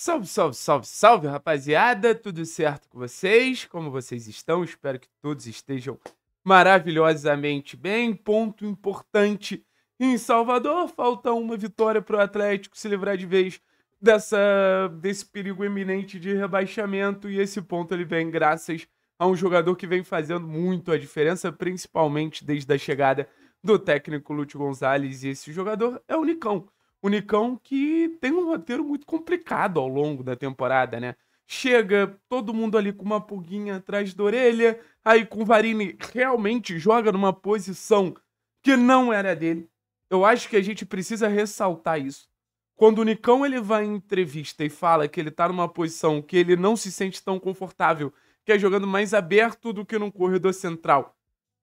Salve, salve, salve, salve, rapaziada! Tudo certo com vocês? Como vocês estão? Espero que todos estejam maravilhosamente bem. Ponto importante: em Salvador, falta uma vitória para o Atlético se livrar de vez dessa, desse perigo iminente de rebaixamento. E esse ponto ele vem graças a um jogador que vem fazendo muito a diferença, principalmente desde a chegada do técnico Lute Gonzalez. E esse jogador é o Nicão. Unicão que tem um roteiro muito complicado ao longo da temporada, né? Chega todo mundo ali com uma pulguinha atrás da orelha, aí com Varini realmente joga numa posição que não era dele. Eu acho que a gente precisa ressaltar isso. Quando o Nicão ele vai em entrevista e fala que ele tá numa posição que ele não se sente tão confortável, que é jogando mais aberto do que no corredor central.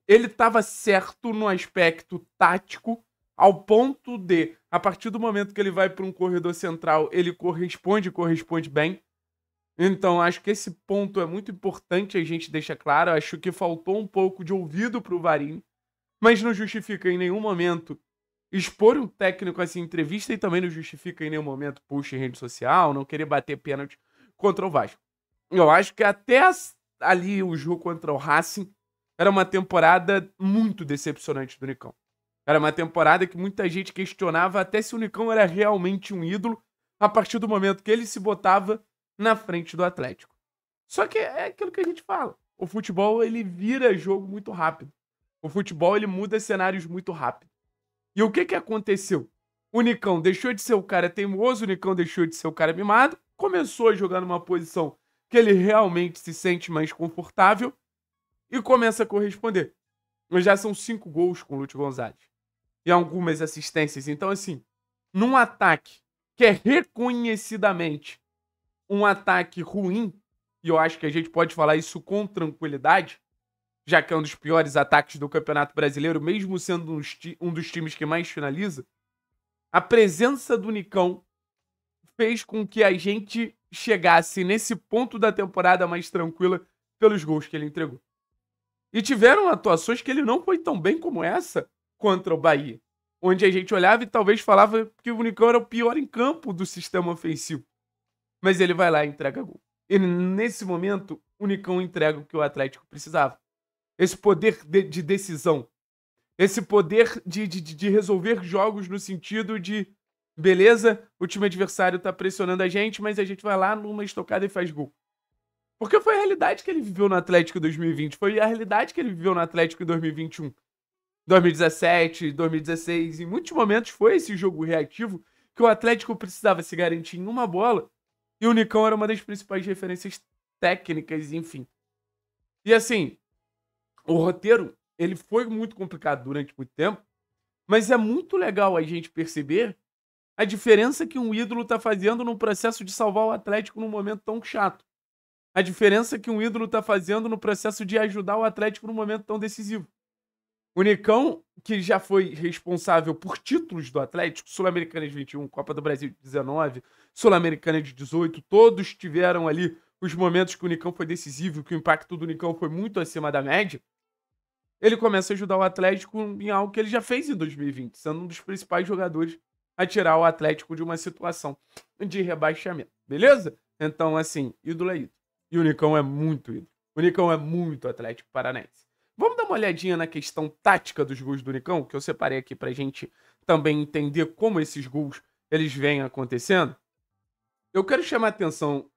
Ele estava certo no aspecto tático, ao ponto de, a partir do momento que ele vai para um corredor central, ele corresponde e corresponde bem. Então, acho que esse ponto é muito importante a gente deixa claro. Acho que faltou um pouco de ouvido para o Varim, mas não justifica em nenhum momento expor um técnico assim em entrevista e também não justifica em nenhum momento puxa em rede social, não querer bater pênalti contra o Vasco. Eu acho que até ali o jogo contra o Racing era uma temporada muito decepcionante do Nicão era uma temporada que muita gente questionava até se o Nicão era realmente um ídolo a partir do momento que ele se botava na frente do Atlético. Só que é aquilo que a gente fala. O futebol, ele vira jogo muito rápido. O futebol, ele muda cenários muito rápido. E o que que aconteceu? O Nicão deixou de ser o cara teimoso, o Nicão deixou de ser o cara mimado, começou a jogar numa posição que ele realmente se sente mais confortável e começa a corresponder. Mas já são cinco gols com o Lúcio Gonzalez e algumas assistências. Então, assim, num ataque que é reconhecidamente um ataque ruim, e eu acho que a gente pode falar isso com tranquilidade, já que é um dos piores ataques do Campeonato Brasileiro, mesmo sendo um, um dos times que mais finaliza, a presença do Nicão fez com que a gente chegasse nesse ponto da temporada mais tranquila pelos gols que ele entregou. E tiveram atuações que ele não foi tão bem como essa contra o Bahia, onde a gente olhava e talvez falava que o Unicão era o pior em campo do sistema ofensivo. Mas ele vai lá e entrega gol. E nesse momento, o Unicão entrega o que o Atlético precisava. Esse poder de, de decisão. Esse poder de, de, de resolver jogos no sentido de beleza, o time adversário tá pressionando a gente, mas a gente vai lá numa estocada e faz gol. Porque foi a realidade que ele viveu no Atlético em 2020, foi a realidade que ele viveu no Atlético em 2021. 2017, 2016, em muitos momentos foi esse jogo reativo que o Atlético precisava se garantir em uma bola e o Nicão era uma das principais referências técnicas, enfim. E assim, o roteiro, ele foi muito complicado durante muito tempo, mas é muito legal a gente perceber a diferença que um ídolo está fazendo no processo de salvar o Atlético num momento tão chato. A diferença que um ídolo está fazendo no processo de ajudar o Atlético num momento tão decisivo. O Nicão, que já foi responsável por títulos do Atlético, Sul-Americana de 21, Copa do Brasil de 19, Sul-Americana de 18, todos tiveram ali os momentos que o Nicão foi decisivo, que o impacto do Nicão foi muito acima da média. Ele começa a ajudar o Atlético em algo que ele já fez em 2020, sendo um dos principais jogadores a tirar o Atlético de uma situação de rebaixamento, beleza? Então, assim, ídolo é ídolo. E o Nicão é muito ídolo. O Nicão é muito Atlético Paranaense. Vamos dar uma olhadinha na questão tática dos gols do Unicão, que eu separei aqui para a gente também entender como esses gols eles vêm acontecendo. Eu quero chamar a atenção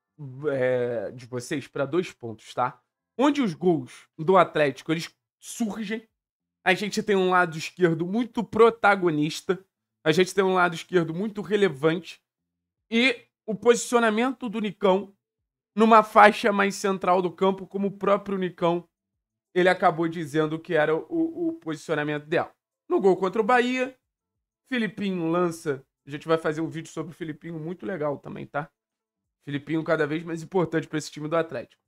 é, de vocês para dois pontos, tá? Onde os gols do Atlético eles surgem, a gente tem um lado esquerdo muito protagonista, a gente tem um lado esquerdo muito relevante e o posicionamento do Nicão numa faixa mais central do campo, como o próprio Nicão ele acabou dizendo que era o, o posicionamento dela. No gol contra o Bahia, Filipinho lança. A gente vai fazer um vídeo sobre o Filipinho muito legal também, tá? Filipinho cada vez mais importante para esse time do Atlético.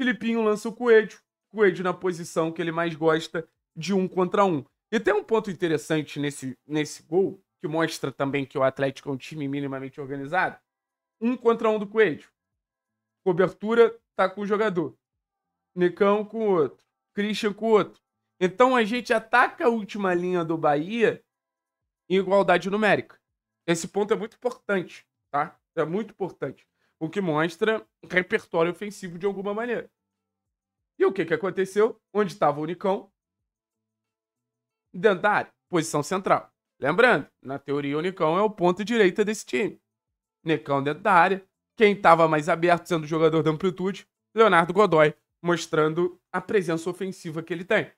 Filipinho lança o Coelho. Coelho na posição que ele mais gosta de um contra um. E tem um ponto interessante nesse, nesse gol, que mostra também que o Atlético é um time minimamente organizado. Um contra um do Coelho. Cobertura, tá com o jogador. Nicão com o outro, Christian com o outro. Então a gente ataca a última linha do Bahia em igualdade numérica. Esse ponto é muito importante, tá? É muito importante. O que mostra repertório ofensivo de alguma maneira. E o que, que aconteceu? Onde estava o Nicão? Dentro da área, posição central. Lembrando, na teoria, o Nicão é o ponto direita desse time. Nicão dentro da área. Quem estava mais aberto sendo o jogador da amplitude? Leonardo Godoy, mostrando a presença ofensiva que ele tem.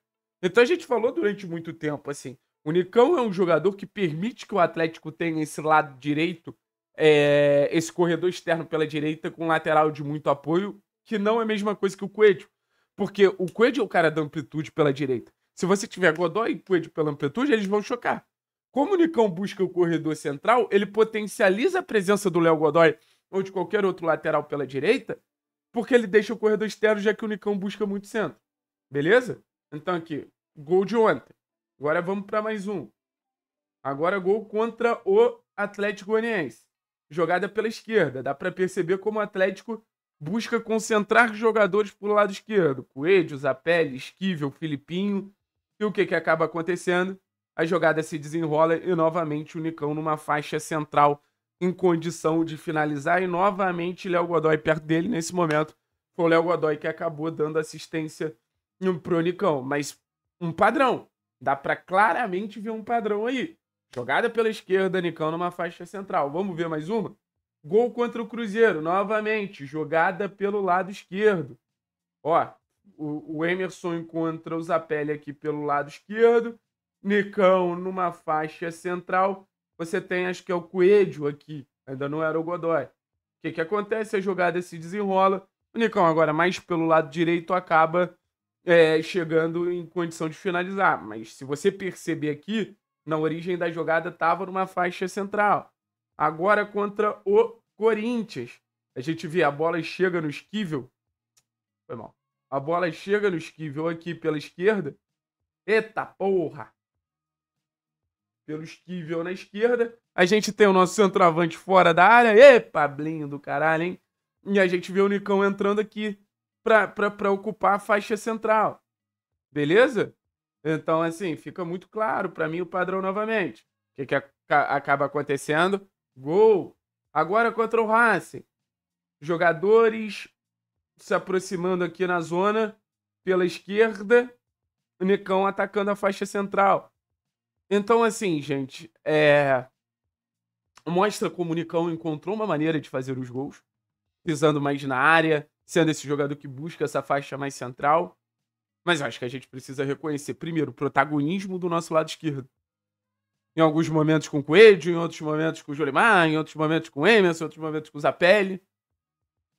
Então a gente falou durante muito tempo assim, o Nicão é um jogador que permite que o Atlético tenha esse lado direito, é, esse corredor externo pela direita com lateral de muito apoio, que não é a mesma coisa que o Coelho. Porque o Coelho é o cara da amplitude pela direita. Se você tiver Godoy e Coelho pela amplitude, eles vão chocar. Como o Nicão busca o corredor central, ele potencializa a presença do Léo Godoy ou de qualquer outro lateral pela direita porque ele deixa o corredor externo, já que o Nicão busca muito centro. Beleza? Então aqui, gol de ontem. Agora vamos para mais um. Agora gol contra o Atlético Goianiense. Jogada pela esquerda. Dá para perceber como o Atlético busca concentrar jogadores para o lado esquerdo. Coelho, Zapelli, Esquivel, Filipinho. E o que, que acaba acontecendo? A jogada se desenrola e novamente o Nicão numa faixa central em condição de finalizar. E novamente, Léo Godoy perto dele. Nesse momento, foi o Léo Godoy que acabou dando assistência pro Nicão. Mas um padrão. Dá para claramente ver um padrão aí. Jogada pela esquerda, Nicão numa faixa central. Vamos ver mais uma? Gol contra o Cruzeiro, novamente. Jogada pelo lado esquerdo. Ó, o, o Emerson encontra o Zapelli aqui pelo lado esquerdo. Nicão numa faixa central você tem, acho que é o Coelho aqui, ainda não era o Godoy. O que, que acontece? A jogada se desenrola, o Nicão agora mais pelo lado direito acaba é, chegando em condição de finalizar. Mas se você perceber aqui, na origem da jogada estava numa faixa central. Agora contra o Corinthians. A gente vê a bola chega no esquivel. Foi mal. A bola chega no esquivel aqui pela esquerda. Eita porra! pelo Esquivel na esquerda. A gente tem o nosso centroavante fora da área. Ê, Pablinho do caralho, hein? E a gente vê o Nicão entrando aqui pra, pra, pra ocupar a faixa central. Beleza? Então, assim, fica muito claro para mim o padrão novamente. O que, que acaba acontecendo? Gol! Agora contra o Racing. Jogadores se aproximando aqui na zona pela esquerda. O Nicão atacando a faixa central. Então, assim, gente, é... mostra como o Nicão encontrou uma maneira de fazer os gols, pisando mais na área, sendo esse jogador que busca essa faixa mais central. Mas eu acho que a gente precisa reconhecer, primeiro, o protagonismo do nosso lado esquerdo. Em alguns momentos com o Coelho, em outros momentos com o Jolimar, em outros momentos com o Emerson, em outros momentos com o Zapelli.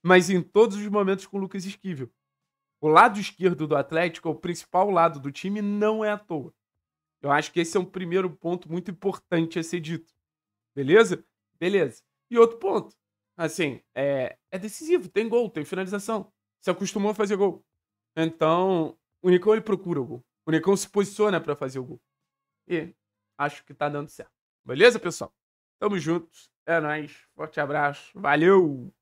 Mas em todos os momentos com o Lucas Esquivel. O lado esquerdo do Atlético é o principal lado do time, não é à toa. Eu acho que esse é um primeiro ponto muito importante a ser dito. Beleza? Beleza. E outro ponto. Assim, é, é decisivo. Tem gol, tem finalização. Se acostumou a fazer gol. Então, o Nicão ele procura o gol. O Nicão se posiciona para fazer o gol. E acho que tá dando certo. Beleza, pessoal? Tamo juntos. É nóis. Forte abraço. Valeu!